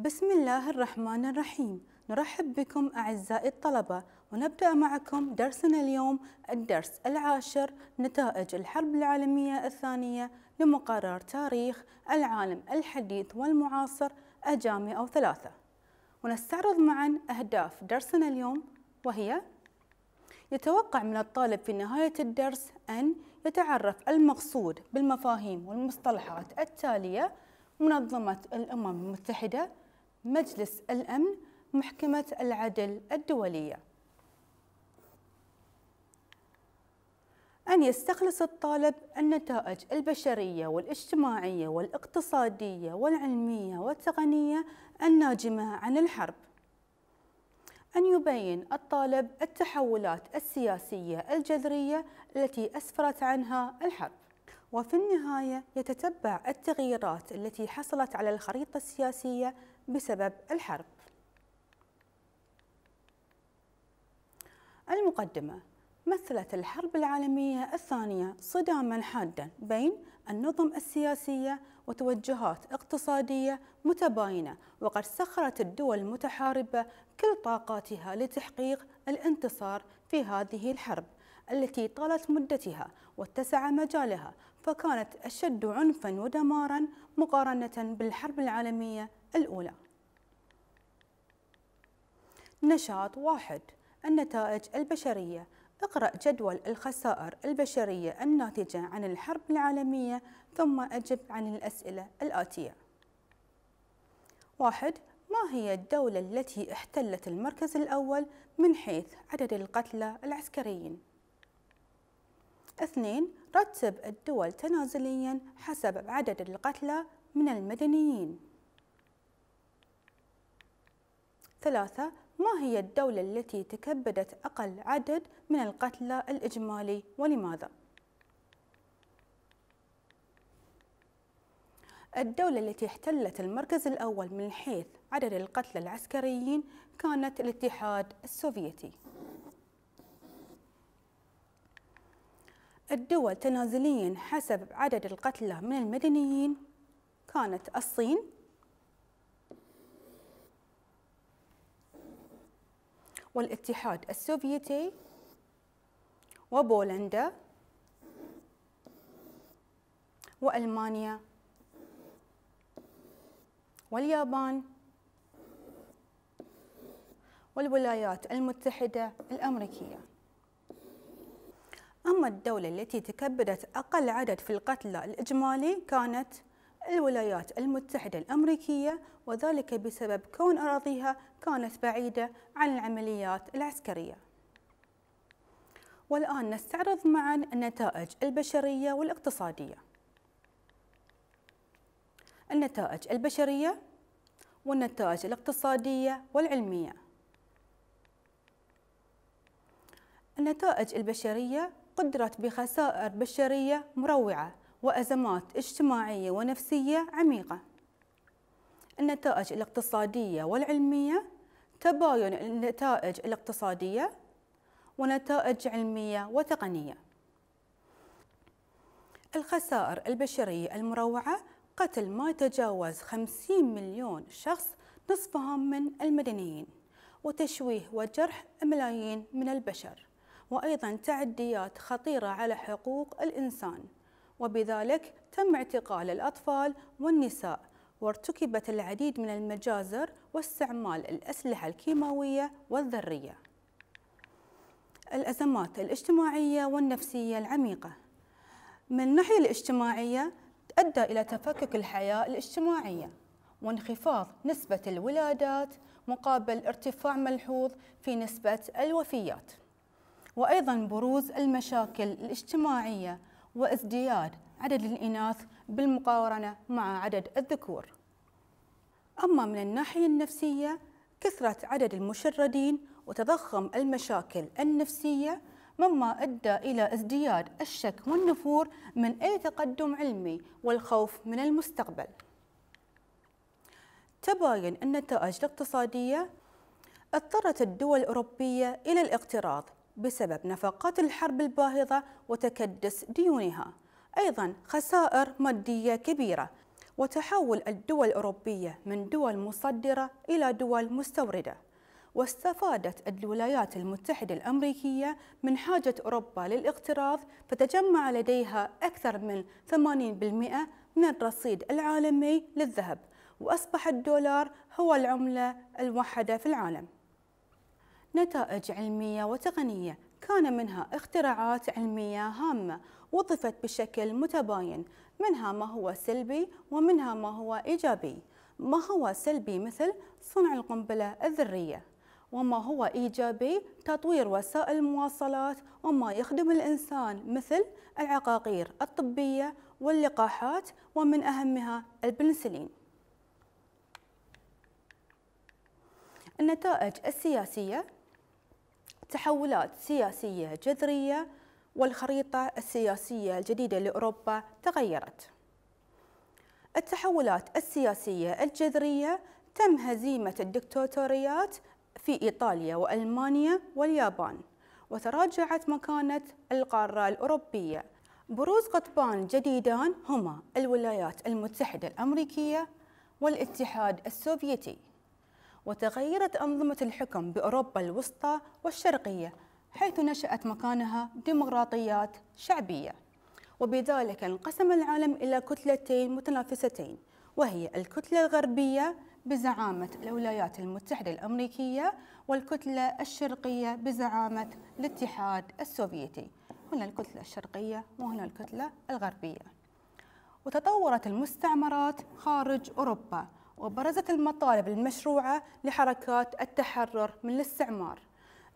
بسم الله الرحمن الرحيم نرحب بكم أعزائي الطلبة ونبدأ معكم درسنا اليوم الدرس العاشر نتائج الحرب العالمية الثانية لمقرر تاريخ العالم الحديث والمعاصر أجامي أو ثلاثة ونستعرض معا أهداف درسنا اليوم وهي يتوقع من الطالب في نهاية الدرس أن يتعرف المقصود بالمفاهيم والمصطلحات التالية منظمة الأمم المتحدة مجلس الأمن محكمة العدل الدولية أن يستخلص الطالب النتائج البشرية والاجتماعية والاقتصادية والعلمية والتقنية الناجمة عن الحرب أن يبين الطالب التحولات السياسية الجذرية التي أسفرت عنها الحرب وفي النهاية يتتبع التغييرات التي حصلت على الخريطة السياسية بسبب الحرب المقدمة مثلت الحرب العالمية الثانية صداما حادا بين النظم السياسية وتوجهات اقتصادية متباينة وقد سخرت الدول المتحاربة كل طاقاتها لتحقيق الانتصار في هذه الحرب التي طالت مدتها واتسع مجالها فكانت أشد عنفا ودمارا مقارنة بالحرب العالمية الأولى نشاط واحد النتائج البشرية اقرأ جدول الخسائر البشرية الناتجة عن الحرب العالمية ثم أجب عن الأسئلة الآتية واحد ما هي الدولة التي احتلت المركز الأول من حيث عدد القتلى العسكريين؟ اثنين رتب الدول تنازليا حسب عدد القتلى من المدنيين ثلاثة ما هي الدولة التي تكبدت أقل عدد من القتلى الإجمالي ولماذا؟ الدولة التي احتلت المركز الأول من حيث عدد القتلى العسكريين كانت الاتحاد السوفيتي الدول تنازليا حسب عدد القتلى من المدنيين كانت الصين والاتحاد السوفيتي وبولندا وألمانيا واليابان والولايات المتحدة الأمريكية أما الدولة التي تكبدت أقل عدد في القتلى الإجمالي كانت الولايات المتحدة الأمريكية وذلك بسبب كون أراضيها كانت بعيدة عن العمليات العسكرية والآن نستعرض معا النتائج البشرية والاقتصادية النتائج البشرية والنتائج الاقتصادية والعلمية النتائج البشرية قدرت بخسائر بشرية مروعة وأزمات اجتماعية ونفسية عميقة النتائج الاقتصادية والعلمية تباين النتائج الاقتصادية ونتائج علمية وتقنية الخسائر البشرية المروعة قتل ما يتجاوز 50 مليون شخص نصفهم من المدنيين وتشويه وجرح ملايين من البشر وأيضا تعديات خطيرة على حقوق الإنسان وبذلك تم اعتقال الأطفال والنساء وارتكبت العديد من المجازر واستعمال الأسلحة الكيماوية والذرية الأزمات الاجتماعية والنفسية العميقة من الناحية الاجتماعية أدى إلى تفكك الحياة الاجتماعية وانخفاض نسبة الولادات مقابل ارتفاع ملحوظ في نسبة الوفيات وأيضا بروز المشاكل الاجتماعية وازدياد عدد الإناث بالمقارنة مع عدد الذكور أما من الناحية النفسية كثرة عدد المشردين وتضخم المشاكل النفسية مما أدى إلى ازدياد الشك والنفور من أي تقدم علمي والخوف من المستقبل تباين النتائج الاقتصادية اضطرت الدول الأوروبية إلى الاقتراض بسبب نفقات الحرب الباهظة وتكدس ديونها أيضا خسائر مادية كبيرة وتحول الدول الأوروبية من دول مصدرة إلى دول مستوردة واستفادت الولايات المتحدة الأمريكية من حاجة أوروبا للاقتراض فتجمع لديها أكثر من 80% من الرصيد العالمي للذهب وأصبح الدولار هو العملة الوحدة في العالم نتائج علمية وتقنية كان منها اختراعات علمية هامة وظفت بشكل متباين منها ما هو سلبي ومنها ما هو إيجابي ما هو سلبي مثل صنع القنبلة الذرية وما هو إيجابي تطوير وسائل المواصلات وما يخدم الإنسان مثل العقاقير الطبية واللقاحات ومن أهمها البنسلين النتائج السياسية تحولات سياسية جذرية والخريطة السياسية الجديدة لأوروبا تغيرت التحولات السياسية الجذرية تم هزيمة الدكتاتوريات في إيطاليا وألمانيا واليابان وتراجعت مكانة القارة الأوروبية بروز قطبان جديدان هما الولايات المتحدة الأمريكية والاتحاد السوفيتي وتغيرت أنظمة الحكم بأوروبا الوسطى والشرقية حيث نشأت مكانها ديمقراطيات شعبية وبذلك انقسم العالم إلى كتلتين متنافستين وهي الكتلة الغربية بزعامة الولايات المتحدة الأمريكية والكتلة الشرقية بزعامة الاتحاد السوفيتي هنا الكتلة الشرقية وهنا الكتلة الغربية وتطورت المستعمرات خارج أوروبا وبرزت المطالب المشروعة لحركات التحرر من الاستعمار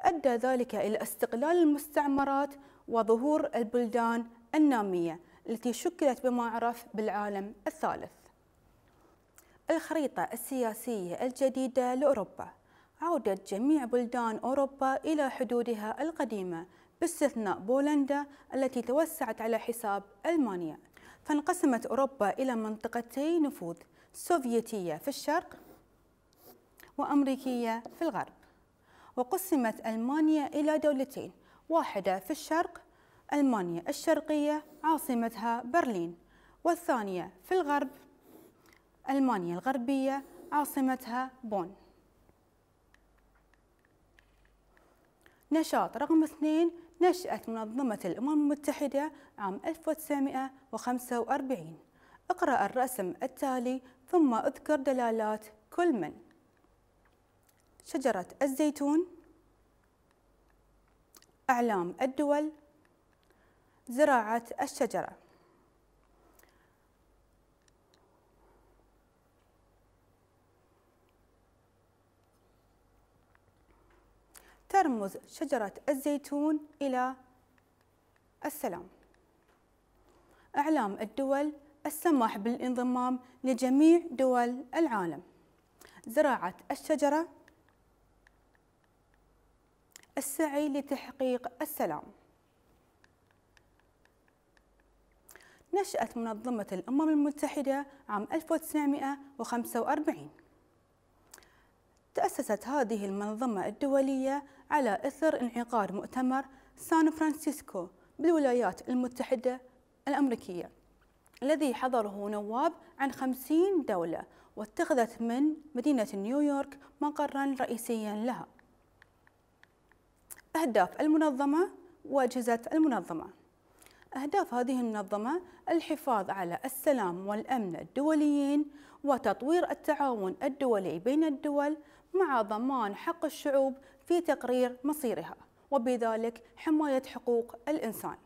أدى ذلك إلى استقلال المستعمرات وظهور البلدان النامية التي شكلت بما عرف بالعالم الثالث الخريطة السياسية الجديدة لأوروبا عودت جميع بلدان أوروبا إلى حدودها القديمة باستثناء بولندا التي توسعت على حساب ألمانيا فانقسمت أوروبا إلى منطقتي نفوذ سوفيتية في الشرق وأمريكية في الغرب وقسمت ألمانيا إلى دولتين واحدة في الشرق ألمانيا الشرقية عاصمتها برلين والثانية في الغرب ألمانيا الغربية عاصمتها بون نشاط رقم اثنين نشأة منظمة الأمم المتحدة عام 1945 اقرأ الرسم التالي ثم اذكر دلالات كل من شجرة الزيتون أعلام الدول زراعة الشجرة ترمز شجرة الزيتون إلى السلام أعلام الدول السماح بالانضمام لجميع دول العالم زراعة الشجرة السعي لتحقيق السلام نشأت منظمة الأمم المتحدة عام 1945 تأسست هذه المنظمة الدولية على إثر انعقاد مؤتمر سان فرانسيسكو بالولايات المتحدة الأمريكية الذي حضره نواب عن 50 دولة واتخذت من مدينة نيويورك مقرا رئيسيا لها أهداف المنظمة وأجهزة المنظمة أهداف هذه المنظمة الحفاظ على السلام والأمن الدوليين وتطوير التعاون الدولي بين الدول مع ضمان حق الشعوب في تقرير مصيرها وبذلك حماية حقوق الإنسان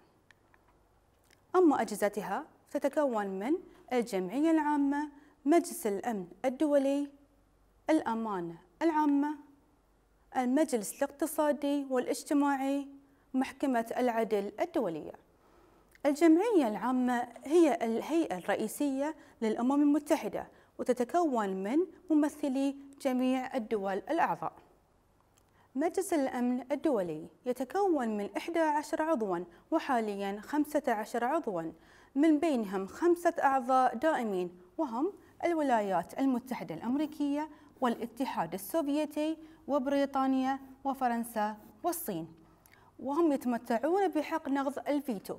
أما أجهزتها تتكون من الجمعية العامة مجلس الأمن الدولي الأمانة العامة المجلس الاقتصادي والاجتماعي محكمة العدل الدولية الجمعية العامة هي الهيئة الرئيسية للأمم المتحدة وتتكون من ممثلي جميع الدول الأعضاء مجلس الأمن الدولي يتكون من 11 عضواً وحالياً 15 عضواً من بينهم خمسة أعضاء دائمين وهم الولايات المتحدة الأمريكية والاتحاد السوفيتي وبريطانيا وفرنسا والصين وهم يتمتعون بحق نقض الفيتو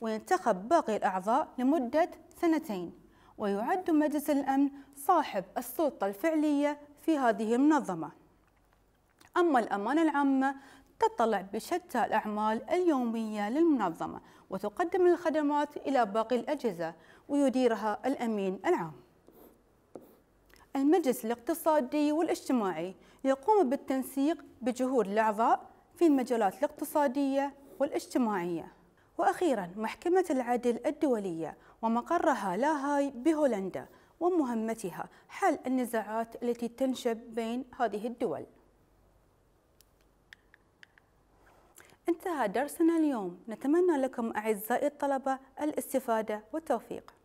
وينتخب باقي الأعضاء لمدة سنتين ويعد مجلس الأمن صاحب السلطة الفعلية في هذه المنظمة أما الأمانة العامة تطلع بشتى الأعمال اليومية للمنظمة وتقدم الخدمات إلى باقي الأجهزة ويديرها الأمين العام المجلس الاقتصادي والاجتماعي يقوم بالتنسيق بجهود الأعضاء في المجالات الاقتصادية والاجتماعية وأخيرا محكمة العدل الدولية ومقرها لاهاي بهولندا ومهمتها حل النزاعات التي تنشب بين هذه الدول انتهى درسنا اليوم نتمنى لكم أعزائي الطلبة الاستفادة والتوفيق